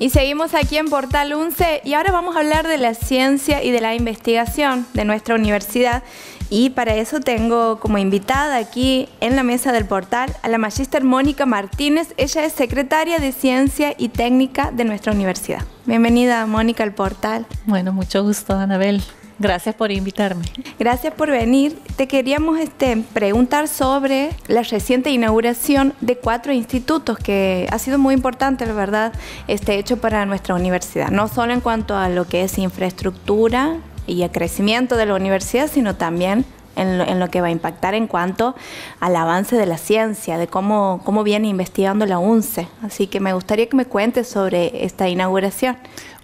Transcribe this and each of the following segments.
Y seguimos aquí en Portal 11 y ahora vamos a hablar de la ciencia y de la investigación de nuestra universidad. Y para eso tengo como invitada aquí en la mesa del portal a la magíster Mónica Martínez. Ella es secretaria de Ciencia y Técnica de nuestra universidad. Bienvenida, Mónica, al portal. Bueno, mucho gusto, Anabel. Gracias por invitarme. Gracias por venir. Te queríamos este, preguntar sobre la reciente inauguración de cuatro institutos que ha sido muy importante, la verdad, este hecho para nuestra universidad. No solo en cuanto a lo que es infraestructura y el crecimiento de la universidad, sino también en lo, que va a impactar en cuanto al avance de la ciencia, de cómo, cómo viene investigando la UNCE. Así que me gustaría que me cuentes sobre esta inauguración.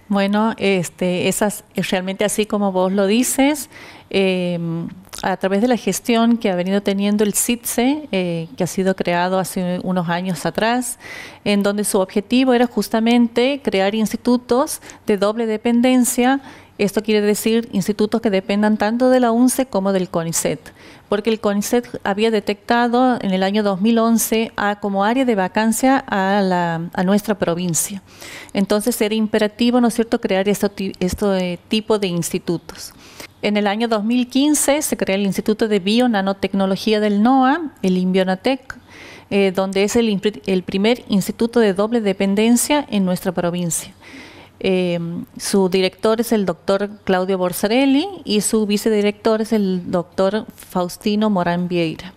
Bueno, este, es realmente así como vos lo dices. Em, a través de la gestión que ha venido teniendo el CITSE, eh, que ha sido creado hace unos años atrás, en donde su objetivo era justamente crear institutos de doble dependencia esto quiere decir institutos que dependan tanto de la UNCE como del CONICET, porque el CONICET había detectado en el año 2011 a, como área de vacancia a, nuestra provincia. Entonces era imperativo, ¿no es cierto?, crear este, tipo de institutos. En el año 2015 se crea el Instituto de Bionanotecnología del NOAA, el INBIONATEC, eh, donde es el primer instituto de doble dependencia en nuestra provincia. Eh, su director es el doctor Claudio Borsarelli y su vicedirector es el doctor Faustino Morán Vieira.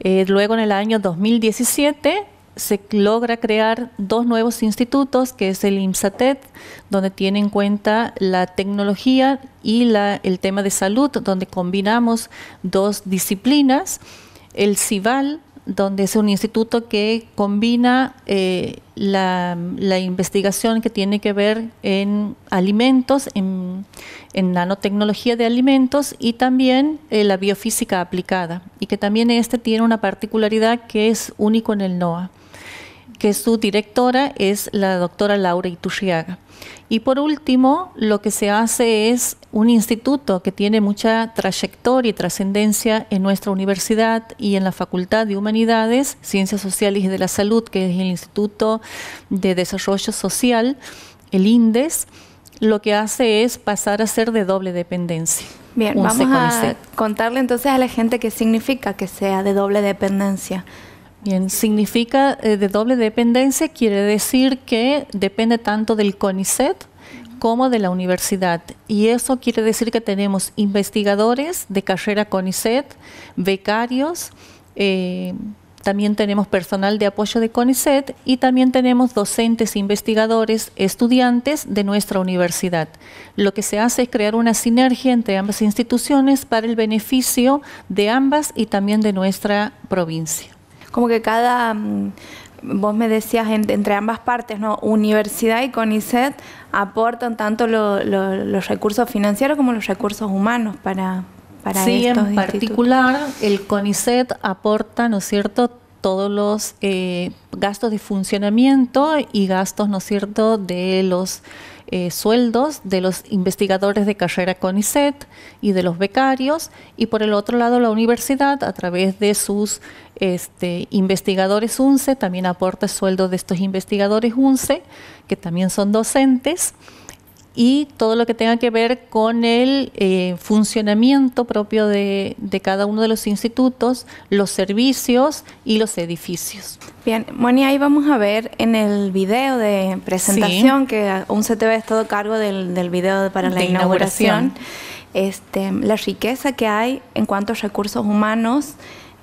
Eh, luego, en el año 2017, se logra crear dos nuevos institutos, que es el IMSATET, donde tiene en cuenta la tecnología y el tema de salud, donde combinamos dos disciplinas, el CIVAL, donde es un instituto que combina eh, la, investigación que tiene que ver en alimentos, en, nanotecnología de alimentos y también eh, la biofísica aplicada, y que también este tiene una particularidad que es único en el NOAA que su directora es la doctora Laura Iturriaga. Y por último, lo que se hace es un instituto que tiene mucha trayectoria y trascendencia en nuestra universidad y en la Facultad de Humanidades, Ciencias Sociales y de la Salud, que es el Instituto de Desarrollo Social, el INDES, lo que hace es pasar a ser de doble dependencia. Bien, vamos a contarle entonces a la gente qué significa que sea de doble dependencia. Bien, significa eh, de doble dependencia, quiere decir que depende tanto del CONICET como de la universidad. Y eso quiere decir que tenemos investigadores de carrera CONICET, becarios, eh, también tenemos personal de apoyo de CONICET y también tenemos docentes, investigadores, estudiantes de nuestra universidad. Lo que se hace es crear una sinergia entre ambas instituciones para el beneficio de ambas y también de nuestra provincia como que cada, mm, vos me decías entre ambas partes, ¿no? Universidad y CONICET aportan tanto los recursos financieros como los recursos humanos para, para sí, en particular el CONICET aporta, ¿no es cierto?, todos los eh, gastos de funcionamiento y gastos, ¿no es cierto?, de los eh, sueldos de los investigadores de carrera CONICET y de los becarios, y por el otro lado la universidad a través de sus este, investigadores UNCE también aporta sueldos de estos investigadores UNCE, que también son docentes y todo lo que tenga que ver con el eh, funcionamiento propio de, cada uno de los institutos, los servicios y los edificios. Bien, Moni, ahí vamos a ver en el video de presentación, que un se te todo cargo del, video para la inauguración este, la riqueza que hay en cuanto a recursos humanos,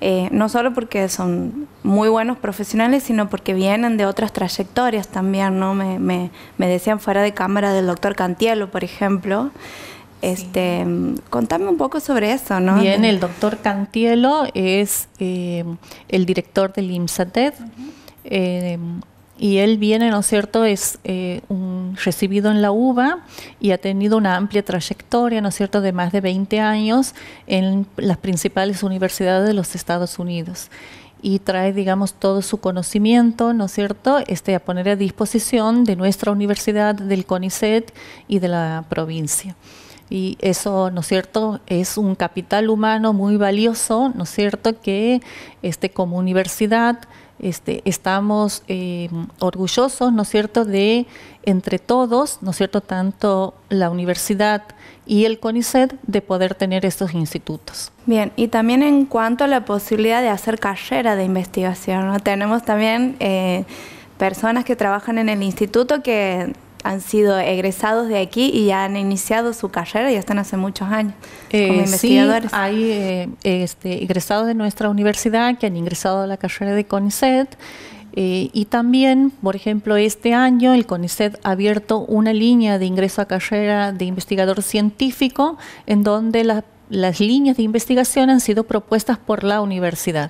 eh, no solo porque son muy buenos profesionales, sino porque vienen de otras trayectorias también, ¿no? Me, me, decían fuera de cámara del doctor Cantielo, por ejemplo. Este, Contame un poco sobre eso, ¿no? Bien, el doctor Cantielo es eh, el director del IMSATED. ted y él viene, ¿no es cierto?, es eh, recibido en la UBA y ha tenido una amplia trayectoria, ¿no es cierto?, de más de 20 años en las principales universidades de los Estados Unidos. Y trae, digamos, todo su conocimiento, ¿no es cierto?, este, a poner a disposición de nuestra universidad, del CONICET y de la provincia. Y eso, ¿no es cierto?, es un capital humano muy valioso, ¿no es cierto?, que este, como universidad este, estamos eh, orgullosos, ¿no es cierto?, de entre todos, ¿no es cierto?, tanto la universidad y el CONICET, de poder tener estos institutos. Bien, y también en cuanto a la posibilidad de hacer carrera de investigación, Tenemos también... Eh, personas que trabajan en el instituto que han sido egresados de aquí y ya han iniciado su carrera, ya están hace muchos años eh, como investigadores. Sí, hay eh, este, egresados de nuestra universidad que han ingresado a la carrera de CONICET. Eh, y también, por ejemplo, este año el CONICET ha abierto una línea de ingreso a carrera de investigador científico en donde las líneas de investigación han sido propuestas por la universidad.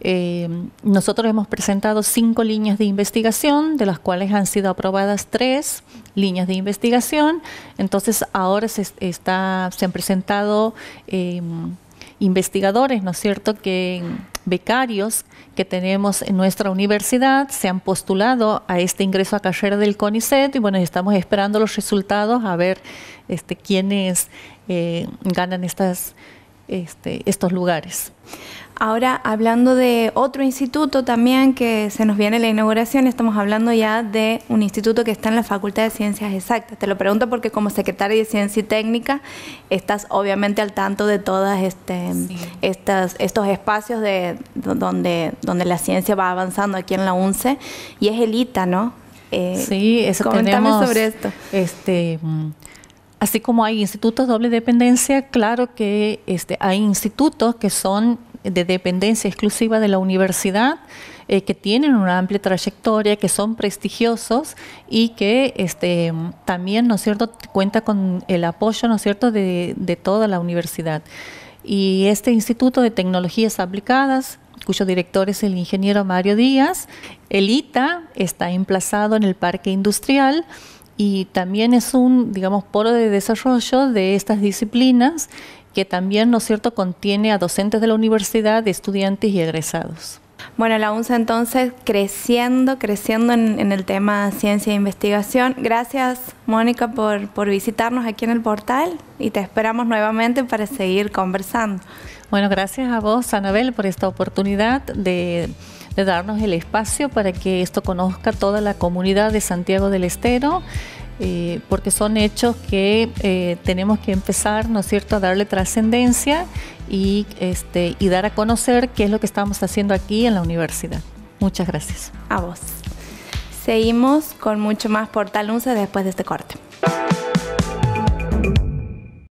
Eh, nosotros hemos presentado cinco líneas de investigación, de las cuales han sido aprobadas tres líneas de investigación. Entonces, ahora se, está, se han presentado em, investigadores, ¿no es cierto?, que becarios que tenemos en nuestra universidad se han postulado a este ingreso a carrera del CONICET y bueno, estamos esperando los resultados a ver este, quiénes eh, ganan estas este, estos lugares. Ahora, hablando de otro instituto también que se nos viene la inauguración, estamos hablando ya de un instituto que está en la Facultad de Ciencias Exactas. Te lo pregunto porque como secretaria de Ciencia y Técnica estás obviamente al tanto de todos este, estos espacios de, donde, donde la ciencia va avanzando aquí en la UNCE y es el ITA, ¿no? Eh, sí, eso sobre esto. Este, mm, Así como hay institutos doble dependencia, claro que este, hay institutos que son de dependencia exclusiva de la universidad, eh, que tienen una amplia trayectoria, que son prestigiosos y que este, también, ¿no es cierto?, cuenta con el apoyo, ¿no es cierto?, de, de toda la universidad. Y este Instituto de Tecnologías Aplicadas, cuyo director es el ingeniero Mario Díaz, el ITA está emplazado en el Parque Industrial, y también es un, digamos, poro de desarrollo de estas disciplinas que también, ¿no es cierto?, contiene a docentes de la universidad, estudiantes y egresados. Bueno, la UNSA entonces creciendo, creciendo en, el tema ciencia e investigación. Gracias, Mónica, por visitarnos aquí en el portal y te esperamos nuevamente para seguir conversando. Bueno, gracias a vos, Anabel, por esta oportunidad de de darnos el espacio para que esto conozca toda la comunidad de Santiago del Estero. Eh, porque son hechos que eh, tenemos que empezar, ¿no es cierto?, a darle trascendencia y, este, y dar a conocer qué es lo que estamos haciendo aquí en la universidad. Muchas gracias. A vos. Seguimos con mucho más Portal 11 después de este corte.